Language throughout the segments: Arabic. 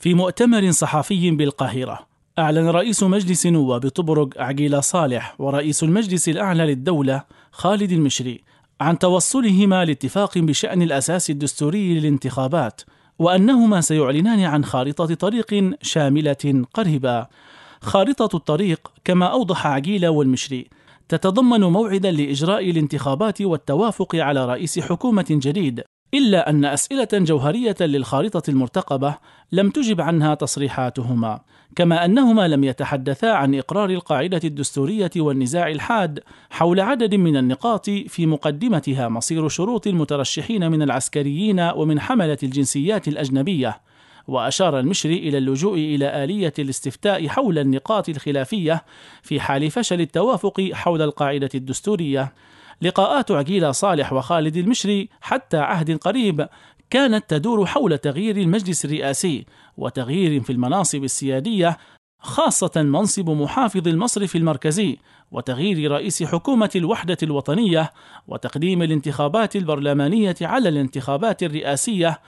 في مؤتمر صحفي بالقاهرة أعلن رئيس مجلس نواب طبرق عقيل صالح ورئيس المجلس الأعلى للدولة خالد المشري عن توصلهما لاتفاق بشأن الأساس الدستوري للانتخابات وأنهما سيعلنان عن خارطة طريق شاملة قريبة خارطة الطريق كما أوضح عقيل والمشري تتضمن موعدا لإجراء الانتخابات والتوافق على رئيس حكومة جديد إلا أن أسئلة جوهرية للخارطة المرتقبة لم تجب عنها تصريحاتهما، كما أنهما لم يتحدثا عن إقرار القاعدة الدستورية والنزاع الحاد حول عدد من النقاط في مقدمتها مصير شروط المترشحين من العسكريين ومن حملة الجنسيات الأجنبية، وأشار المشري إلى اللجوء إلى آلية الاستفتاء حول النقاط الخلافية في حال فشل التوافق حول القاعدة الدستورية لقاءات عقيلة صالح وخالد المشري حتى عهد قريب كانت تدور حول تغيير المجلس الرئاسي وتغيير في المناصب السيادية خاصة منصب محافظ المصرف المركزي وتغيير رئيس حكومة الوحدة الوطنية وتقديم الانتخابات البرلمانية على الانتخابات الرئاسية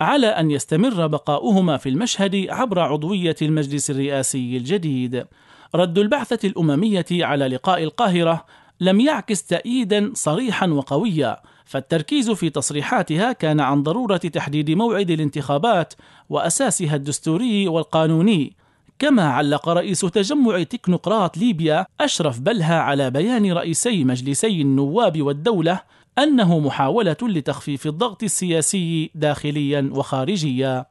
على أن يستمر بقاؤهما في المشهد عبر عضوية المجلس الرئاسي الجديد. رد البعثة الأممية على لقاء القاهرة لم يعكس تأييدا صريحا وقويا، فالتركيز في تصريحاتها كان عن ضرورة تحديد موعد الانتخابات وأساسها الدستوري والقانوني، كما علق رئيس تجمع تكنوقراط ليبيا أشرف بلها على بيان رئيسي مجلسي النواب والدولة أنه محاولة لتخفيف الضغط السياسي داخليا وخارجيا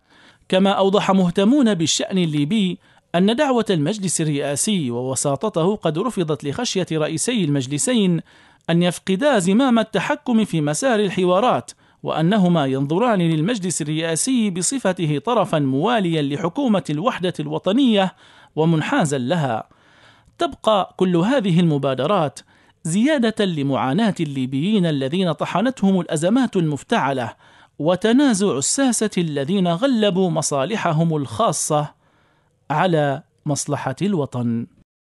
كما أوضح مهتمون بالشأن الليبي أن دعوة المجلس الرئاسي ووساطته قد رفضت لخشية رئيسي المجلسين أن يفقدا زمام التحكم في مسار الحوارات وأنهما ينظران للمجلس الرئاسي بصفته طرفا مواليا لحكومة الوحدة الوطنية ومنحازا لها تبقى كل هذه المبادرات زيادة لمعاناة الليبيين الذين طحنتهم الأزمات المفتعلة وتنازع الساسة الذين غلبوا مصالحهم الخاصة على مصلحة الوطن